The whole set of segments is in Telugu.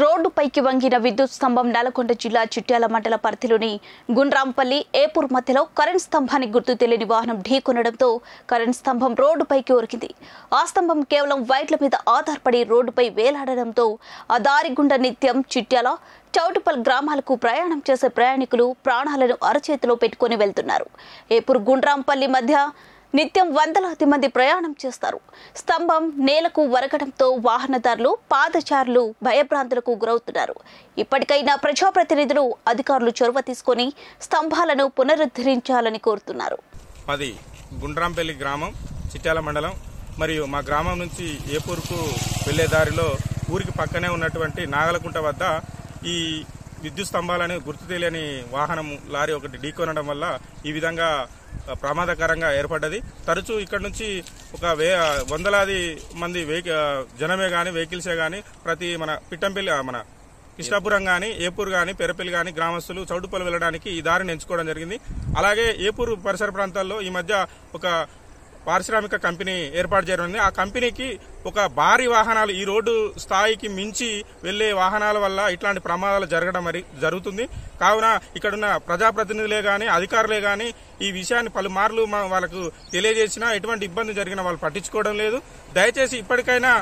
రోడ్డుపైకి వంగిన విద్యుత్ స్తంభం నల్గొండ జిల్లా చిట్యాల మండల పరిధిలోని గుండ్రాంపల్లి ఏపూర్ మధ్యలో కరెంట్ స్తంభానికి గుర్తు తెలియని వాహనం ఢీకొనడంతో కరెంట్ స్తంభం రోడ్డుపైకి ఒరికింది ఆ స్తంభం కేవలం వైట్ల మీద ఆధారపడి రోడ్డుపై వేలాడడంతో ఆ దారి గుండా నిత్యం చిట్యాల చౌటుపల్ గ్రామాలకు ప్రయాణం చేసే ప్రయాణికులు ప్రాణాలను అరచేతిలో పెట్టుకుని వెళ్తున్నారు ఏపూర్ గుండ్రాంపల్లి మధ్య నిత్యం వందలాది మంది ప్రయాణం చేస్తారు స్తంభం నేలకు వరగడంతో వాహనదారులు పాదచారులు భయభ్రాంతులకు గురవుతున్నారు ఇప్పటికైనా ప్రజాప్రతినిధులు అధికారులు చొరవ తీసుకుని స్తంభాలను పునరుద్ధరించాలని కోరుతున్నారు అది గుండ్రాంపల్లి గ్రామం చిట్యాల మండలం మరియు మా గ్రామం నుంచి ఏపూర్కు వెళ్లే దారిలో ఊరికి పక్కనే ఉన్నటువంటి నాగలకుంట వద్ద ఈ విద్యుత్ స్తంభాలను గుర్తు తెలియని వాహనం లారీ ఒకటి ఢీకొనడం వల్ల ఈ విధంగా ప్రమాదకరంగా ఏర్పడ్డది తరచూ ఇక్కడ నుంచి ఒక వే వందలాది మంది వెహిక జనమే కానీ వెహికల్సే కానీ ప్రతి మన పిట్టంపల్లి మన కృష్ణాపురం కానీ ఏపూర్ కానీ పెరపల్లి కానీ గ్రామస్తులు చౌటుపల్లి వెళ్ళడానికి ఈ దారిని ఎంచుకోవడం జరిగింది అలాగే ఏపూర్ పరిసర ప్రాంతాల్లో ఈ మధ్య ఒక పారిశ్రామిక కంపెనీ ఏర్పాటు చేయనుంది ఆ కంపెనీకి ఒక భారీ వాహనాలు ఈ రోడ్డు స్థాయికి మించి వెళ్లే వాహనాల వల్ల ఇట్లాంటి ప్రమాదాలు జరగడం మరి జరుగుతుంది కావున ఇక్కడున్న ప్రజాప్రతినిధులే కానీ అధికారులే కానీ ఈ విషయాన్ని పలుమార్లు వాళ్ళకు తెలియజేసినా ఎటువంటి ఇబ్బంది జరిగినా వాళ్ళు పట్టించుకోవడం లేదు దయచేసి ఇప్పటికైనా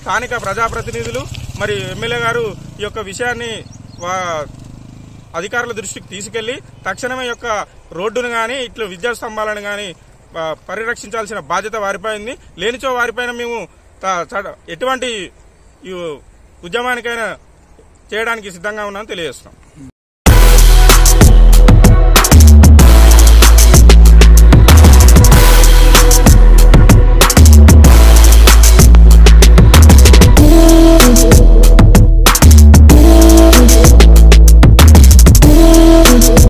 స్థానిక ప్రజాప్రతినిధులు మరి ఎమ్మెల్యే గారు ఈ యొక్క విషయాన్ని అధికారుల దృష్టికి తీసుకెళ్లి తక్షణమే యొక్క రోడ్డును కానీ ఇట్లా విద్యా స్తంభాలను కానీ పరిరక్షించాల్సిన బాధ్యత వారిపై ఉంది లేనిచో వారిపైన మేము ఎటువంటి ఉద్యమానికైనా చేయడానికి సిద్ధంగా ఉన్నామని తెలియజేస్తున్నాం